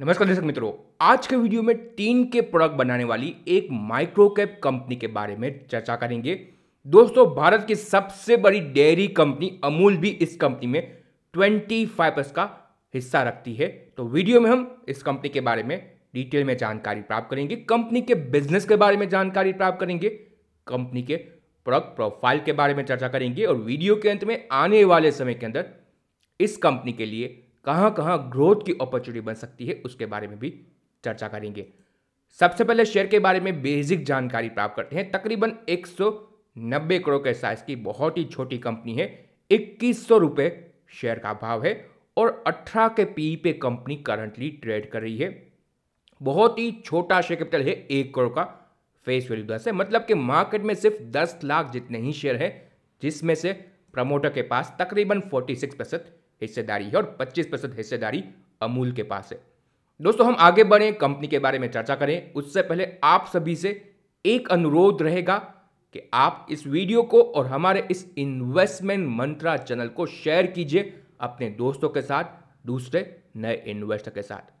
नमस्कार दर्शक मित्रों आज के वीडियो में टीन के प्रोडक्ट बनाने वाली एक माइक्रोकैप कंपनी के बारे में चर्चा करेंगे दोस्तों भारत की सबसे बड़ी डेयरी कंपनी अमूल भी इस कंपनी में 25 फाइपर्स का हिस्सा रखती है तो वीडियो में हम इस कंपनी के बारे में डिटेल में जानकारी प्राप्त करेंगे कंपनी के बिजनेस के बारे में जानकारी प्राप्त करेंगे कंपनी के प्रोडक्ट प्रोफाइल के बारे में चर्चा करेंगे और वीडियो के अंत में आने वाले समय के अंदर इस कंपनी के लिए कहाँ कहाँ ग्रोथ की अपॉर्चुनिटी बन सकती है उसके बारे में भी चर्चा करेंगे सबसे पहले शेयर के बारे में बेसिक जानकारी प्राप्त करते हैं तकरीबन नब्बे करोड़ के साइज की बहुत ही छोटी कंपनी है इक्कीस सौ रुपये शेयर का भाव है और 18 के पी e पे कंपनी करंटली ट्रेड कर रही है बहुत ही छोटा शेयर कैपिटल है एक करोड़ का फेस वैल्यू दस है मतलब कि मार्केट में सिर्फ दस लाख जितने ही शेयर हैं जिसमें से प्रमोटर के पास तकरीबन फोर्टी सिक्स परसेंट हिस्सेदारी है और 25 प्रतिशत हिस्सेदारी अमूल के पास है दोस्तों हम आगे बढ़ें कंपनी के बारे में चर्चा करें उससे पहले आप सभी से एक अनुरोध रहेगा कि आप इस वीडियो को और हमारे इस इन्वेस्टमेंट मंत्रा चैनल को शेयर कीजिए अपने दोस्तों के साथ दूसरे नए इन्वेस्टर के साथ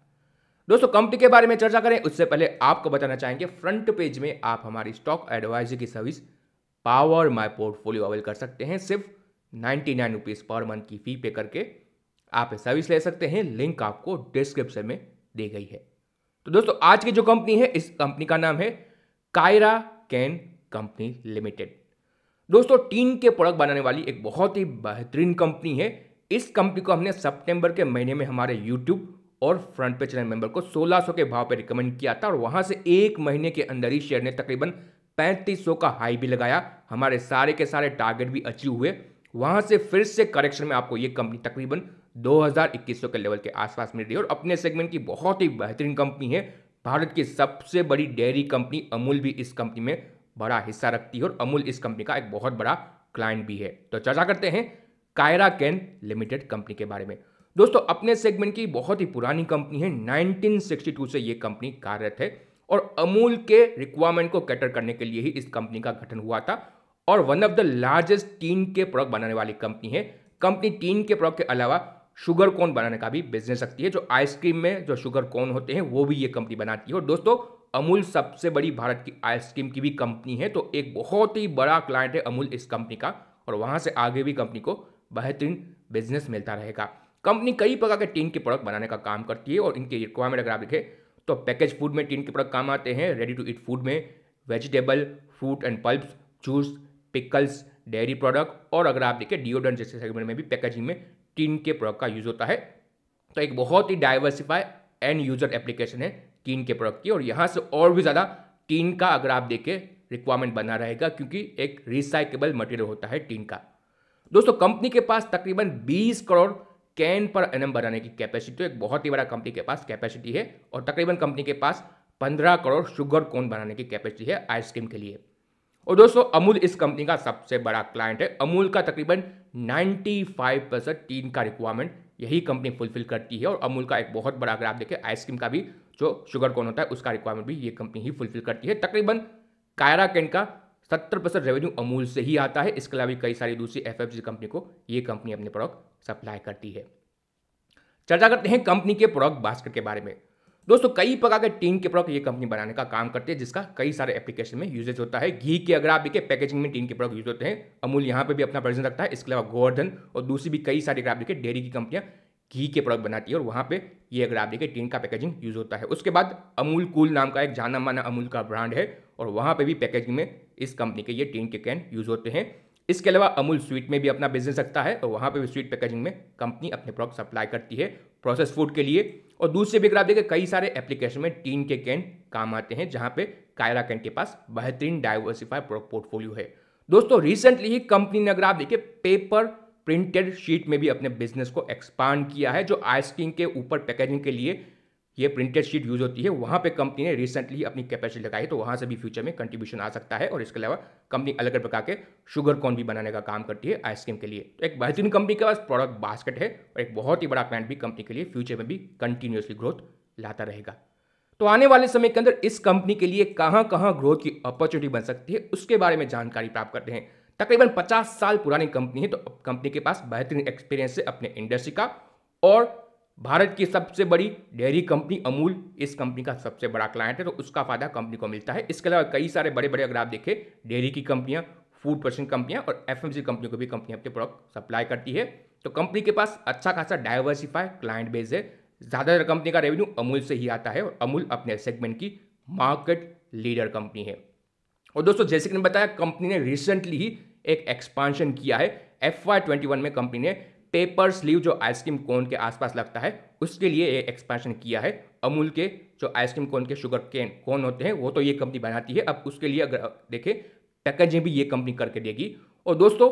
दोस्तों कंपनी के बारे में चर्चा करें उससे पहले आपको बताना चाहेंगे फ्रंट पेज में आप हमारी स्टॉक एडवाइजरी की service power my portfolio avail कर सकते हैं सिर्फ ninety nine rupees per month की फ़ी पे करके आप सर्विस ले सकते हैं लिंक आपको डिस्क्रिप्शन में दे गई है तो दोस्तों आज की जो कंपनी है इस कंपनी का नाम है कायरा कैन कंपनी लिमिटेड दोस्तों टीन के प्रोडक्ट बनाने वाली एक बहुत ही बेहतरीन कंपनी है इस कंपनी को हमने सितंबर के महीने में हमारे यूट्यूब और फ्रंट पे चैनल मेंबर को 1600 के भाव पर रिकमेंड किया था और वहां से एक महीने के अंदर ही शेयर ने तकरीबन 3500 का हाई भी लगाया हमारे सारे के सारे टारगेट भी अचीव हुए वहां से फिर से करेक्शन में आपको ये कंपनी तकरीबन 2100 के लेवल के आसपास मिल रही है और अपने सेगमेंट की बहुत ही बेहतरीन कंपनी है भारत की सबसे बड़ी डेयरी कंपनी अमूल भी इस कंपनी में बड़ा हिस्सा रखती है और अमूल इस कंपनी का एक बहुत बड़ा क्लाइंट भी है तो चर्चा करते हैं कायरा कैन लिमिटेड कंपनी के बारे में दोस्तों अपने सेगमेंट की बहुत ही पुरानी कंपनी है 1962 से ये कंपनी कार्यरत है और अमूल के रिक्वायरमेंट को कैटर करने के लिए ही इस कंपनी का गठन हुआ था और one of the largest tin के प्रोडक्ट बनाने वाली कंपनी है कंपनी टीन के प्रोडक्ट के अलावा शुगर कॉर्न बनाने का भी बिजनेस रखती है जो आइसक्रीम में जो शुगर कॉर्न होते हैं वो भी ये कंपनी बनाती है और दोस्तों अमूल सबसे बड़ी भारत की आइसक्रीम की भी कंपनी है तो एक बहुत ही बड़ा क्लाइंट है अमूल इस कंपनी का और वहाँ से आगे भी कंपनी को बेहतरीन बिजनेस मिलता रहेगा कंपनी कई प्रकार के टीन के प्रोडक्ट बनाने का काम करती है और इनके रिक्वायरमेंट अगर आप देखें तो पैकेज फूड में टीन के प्रोडक्ट काम आते हैं रेडी टू ईट फूड में vegetable fruit and pulp juice pickles dairy product और अगर आप देखें डिओडेंट जैसे सेगमेंट में भी पैकेजिंग में टीन के प्रोडक्ट का यूज़ होता है तो एक बहुत ही डाइवर्सिफाई एंड यूजर एप्लीकेशन है टीन के प्रोडक्ट की और यहाँ से और भी ज़्यादा टीन का अगर आप देखें रिक्वायरमेंट बना रहेगा क्योंकि एक रिसाइकेबल मटेरियल होता है टीन का दोस्तों कंपनी के पास तकरीबन 20 करोड़ कैन पर एनम बनाने की कैपेसिटी तो एक बहुत ही बड़ा कंपनी के पास कैपेसिटी है और तकरीबन कंपनी के पास 15 करोड़ शुगर कोन बनाने की कैपेसिटी है आइसक्रीम के लिए और दोस्तों अमूल इस कंपनी का सबसे बड़ा क्लाइंट है अमूल का तकरीबन 95 परसेंट टीन का रिक्वायरमेंट यही कंपनी फुलफिल करती है और अमूल का एक बहुत बड़ा अगर आप देखें आइसक्रीम का भी जो शुगर कॉन होता है उसका रिक्वायरमेंट भी ये कंपनी ही फुलफिल करती है तकरीबन कायरा कैन का सत्तर परसेंट रेवेन्यू अमूल से ही आता है इसके अलावा कई सारी दूसरी एफ कंपनी को ये कंपनी अपने प्रोडक्ट सप्लाई करती है चर्चा करते हैं कंपनी के प्रोडक्ट बास्केट के बारे में दोस्तों कई प्रकार के टीन के प्रोडक्ट ये कंपनी बनाने का काम करती है जिसका कई सारे एप्लीकेशन में यूजेज होता है घी के अगर आप देखिए पैकेजिंग में टीन के प्रोडक्ट यूज होते हैं अमूल यहाँ पे भी अपना प्रेजेंस रखता है इसके अलावा गोवर्धन और दूसरी भी कई सारी अगर आप देखिए डेयरी की कंपनियां घी के प्रोडक्ट बनाती है और वहाँ पे ये अगर आप देखिए टीन का पैकेजिंग यूज होता है उसके बाद अमूल कूल नाम का एक जाना माना अमूल का ब्रांड है और वहाँ पे भी पैकेजिंग में इस कंपनी के ये टीन के कैन यूज होते हैं इसके अलावा अमूल स्वीट में भी अपना बिजनेस रखता है और वहाँ पर भी स्वीट पैकेजिंग में कंपनी अपने प्रोडक्ट सप्लाई करती है प्रोसेस फूड के लिए और दूसरे भी अगर आप देखें कई सारे एप्लीकेशन में टीन के कैन काम आते हैं जहां पे कायरा कैन के पास बेहतरीन डाइवर्सिफाइड पोर्टफोलियो है दोस्तों रिसेंटली ही कंपनी ने अगर आप देखिए पेपर प्रिंटेड शीट में भी अपने बिजनेस को एक्सपांड किया है जो आइसक्रीम के ऊपर पैकेजिंग के लिए ये प्रिंटेड शीट यूज़ होती है वहाँ पे कंपनी ने रिसेंटली अपनी कैपेसिटी लगाई तो वहाँ से भी फ्यूचर में कंट्रीब्यूशन आ सकता है और इसके अलावा कंपनी अलग अलग प्रकार के शुगर कॉर्न भी बनाने का काम करती है आइसक्रीम के लिए तो एक बेहतरीन कंपनी के पास प्रोडक्ट बास्केट है और एक बहुत ही बड़ा प्लांट भी कंपनी के लिए फ्यूचर में भी कंटिन्यूसली ग्रोथ लाता रहेगा तो आने वाले समय के अंदर इस कंपनी के लिए कहाँ कहाँ ग्रोथ की अपॉर्चुनिटी बन सकती है उसके बारे में जानकारी प्राप्त करते हैं तकरीबन पचास साल पुरानी कंपनी है तो कंपनी के पास बेहतरीन एक्सपीरियंस है अपने इंडस्ट्री का और भारत की सबसे बड़ी डेयरी कंपनी अमूल इस कंपनी का सबसे बड़ा क्लाइंट है तो उसका फायदा कंपनी को मिलता है इसके अलावा कई सारे बड़े बड़े अगर आप देखें डेयरी की कंपनियां फूड प्रोसेसिंग कंपनियां और एफ कंपनियों को भी कंपनी अपने प्रोडक्ट सप्लाई करती है तो कंपनी के पास अच्छा खासा डाइवर्सिफाई क्लाइंट बेस है ज़्यादातर कंपनी का रेवेन्यू अमूल से ही आता है और अमूल अपने सेगमेंट की मार्केट लीडर कंपनी है और दोस्तों जैसे कि मैंने बताया कंपनी ने रिसेंटली ही एक एक्सपांशन किया है एफ में कंपनी ने पेपर स्लीव जो आइसक्रीम कोन के आसपास लगता है उसके लिए ये एक्सपेंशन किया है अमूल के जो आइसक्रीम कोन के शुगर केन कोन होते हैं वो तो ये कंपनी बनाती है अब उसके लिए अगर देखें पैकेजिंग भी ये कंपनी करके देगी और दोस्तों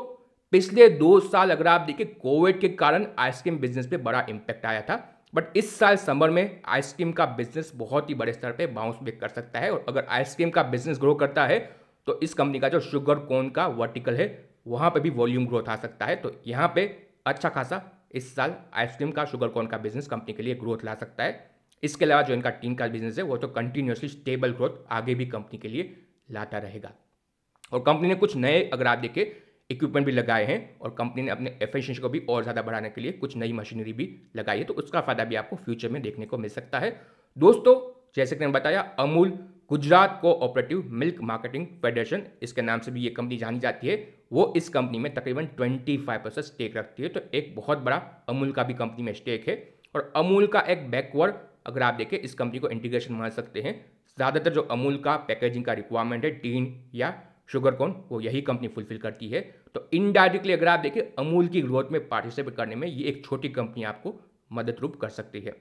पिछले दो साल अगर आप देखें कोविड के कारण आइसक्रीम बिजनेस पे बड़ा इम्पैक्ट आया था बट इस साल समर में आइसक्रीम का बिजनेस बहुत ही बड़े स्तर पर बाउंस भी कर सकता है और अगर आइसक्रीम का बिजनेस ग्रो करता है तो इस कंपनी का जो शुगर कोन का वर्टिकल है वहाँ पे भी वॉल्यूम ग्रोथ आ सकता है तो यहाँ पे अच्छा खासा इस साल आइसक्रीम का शुगर कॉर्न का बिजनेस कंपनी के लिए ग्रोथ ला सकता है इसके अलावा जो इनका टीन का बिजनेस है वो तो कंटिन्यूसली स्टेबल ग्रोथ आगे भी कंपनी के लिए लाता रहेगा और कंपनी ने कुछ नए अगर आप देखें इक्विपमेंट भी लगाए हैं और कंपनी ने अपने एफिशिएंसी को भी और ज़्यादा बढ़ाने के लिए कुछ नई मशीनरी भी लगाई है तो उसका फ़ायदा भी आपको फ्यूचर में देखने को मिल सकता है दोस्तों जैसे कि मैंने बताया Amul Gujarat cooperative milk marketing federation इसके नाम से भी ये कंपनी जानी जाती है वो इस कंपनी में तकरीबन 25 परसेंट स्टेक रखती है तो एक बहुत बड़ा अमूल का भी कंपनी में स्टेक है और अमूल का एक बैकवर्ड अगर आप देखें इस कंपनी को इंटीग्रेशन मान सकते हैं ज़्यादातर जो अमूल का पैकेजिंग का रिक्वायरमेंट है टीन या शुगर कॉन वो यही कंपनी फुलफिल करती है तो इनडायरेक्टली अगर आप देखें अमूल की ग्रोथ में पार्टिसिपेट करने में ये एक छोटी कंपनी आपको मदद रूप कर सकती है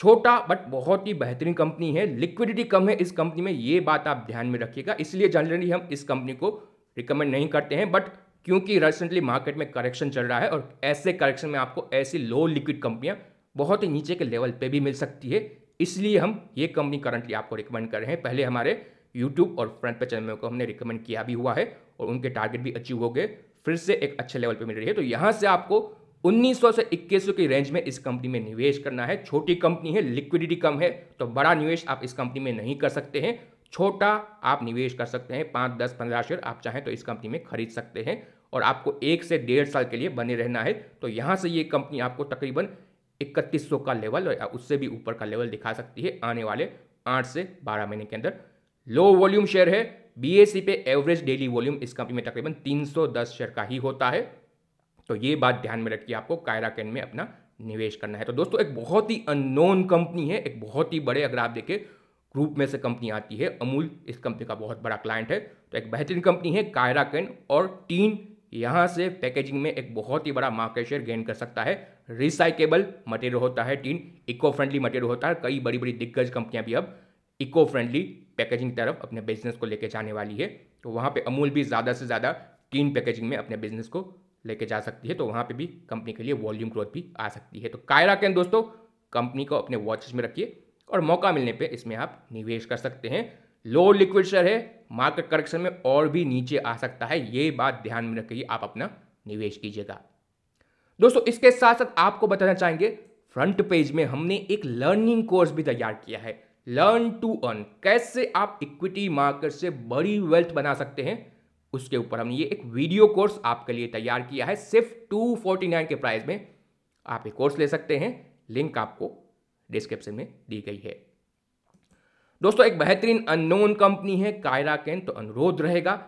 छोटा बट बहुत ही बेहतरीन कंपनी है लिक्विडिटी कम है इस कंपनी में ये बात आप ध्यान में रखिएगा इसलिए जनरली हम इस कंपनी को रिकमेंड नहीं करते हैं बट क्योंकि रिसेंटली मार्केट में करेक्शन चल रहा है और ऐसे करेक्शन में आपको ऐसी लो लिक्विड कंपनियां बहुत ही नीचे के लेवल पे भी मिल सकती है इसलिए हम ये कंपनी करंटली आपको रिकमेंड कर रहे हैं पहले हमारे यूट्यूब और फ्रंट पे चैनल को हमने रिकमेंड किया भी हुआ है और उनके टारगेट भी अचीव हो गए फिर से एक अच्छे लेवल पर मिल रही है तो यहाँ से आपको उन्नीस सौ से इक्कीस की रेंज में इस कंपनी में निवेश करना है छोटी कंपनी है लिक्विडिटी कम है तो बड़ा निवेश आप इस कंपनी में नहीं कर सकते हैं छोटा आप निवेश कर सकते हैं पाँच दस पंद्रह शेयर आप चाहें तो इस कंपनी में खरीद सकते हैं और आपको एक से डेढ़ साल के लिए बने रहना है तो यहाँ से ये कंपनी आपको तकरीबन इकतीस का लेवल या उससे भी ऊपर का लेवल दिखा सकती है आने वाले आठ से बारह महीने के अंदर लो वॉल्यूम शेयर है बी पे एवरेज डेली वॉल्यूम इस कंपनी में तकरीबन 310 शेयर का ही होता है तो ये बात ध्यान में रखिए आपको कायरा कैन में अपना निवेश करना है तो दोस्तों एक बहुत ही अननोन कंपनी है एक बहुत ही बड़े अगर आप देखें ग्रुप में से कंपनी आती है अमूल इस कंपनी का बहुत बड़ा क्लाइंट है तो एक बेहतरीन कंपनी है कायरा कैन और टीन यहाँ से पैकेजिंग में एक बहुत ही बड़ा मार्केट शेयर गेन कर सकता है रिसाइकेबल मटेरियल होता है टीन इको फ्रेंडली मटेरियल होता है कई बड़ी बड़ी दिग्गज कंपनियाँ भी अब इको फ्रेंडली पैकेजिंग तरफ अपने बिजनेस को लेकर जाने वाली है तो वहाँ पर अमूल भी ज़्यादा से ज़्यादा टीन पैकेजिंग में अपने बिजनेस को लेके जा सकती है तो वहाँ पे भी कंपनी के लिए वॉल्यूम ग्रोथ भी आ सकती है तो कायरा कैन दोस्तों कंपनी को अपने वॉचेस में रखिए और मौका मिलने पे इसमें आप निवेश कर सकते हैं लो लिक्विड शेयर है मार्केट करेक्शन में और भी नीचे आ सकता है ये बात ध्यान में रखिए आप अपना निवेश कीजिएगा दोस्तों इसके साथ साथ आपको बताना चाहेंगे फ्रंट पेज में हमने एक लर्निंग कोर्स भी तैयार किया है लर्न टू अर्न कैसे आप इक्विटी मार्केट से बड़ी वेल्थ बना सकते हैं उसके ऊपर हमने ये एक वीडियो कोर्स आपके लिए तैयार किया है सिर्फ टू फोर्टी नाइन के प्राइस में आप ये कोर्स ले सकते हैं लिंक आपको डिस्क्रिप्शन में दी गई है दोस्तों एक बेहतरीन अननोन कंपनी है कायरा कैन तो अनुरोध रहेगा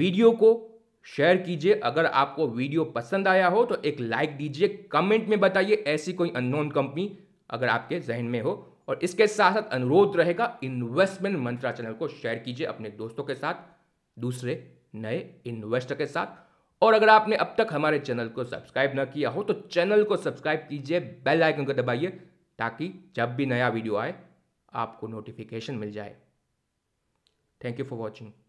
वीडियो को शेयर कीजिए अगर आपको वीडियो पसंद आया हो तो एक लाइक दीजिए कमेंट में बताइए ऐसी कोई अननोन कंपनी अगर आपके जहन में हो और इसके साथ साथ अनुरोध रहेगा इन्वेस्टमेंट मंत्रा चैनल को शेयर कीजिए अपने दोस्तों के साथ दूसरे नए इन्वेस्टर के साथ और अगर आपने अब तक हमारे चैनल को सब्सक्राइब ना किया हो तो चैनल को सब्सक्राइब कीजिए बेल आइकन को दबाइए ताकि जब भी नया वीडियो आए आपको नोटिफिकेशन मिल जाए थैंक यू फॉर वॉचिंग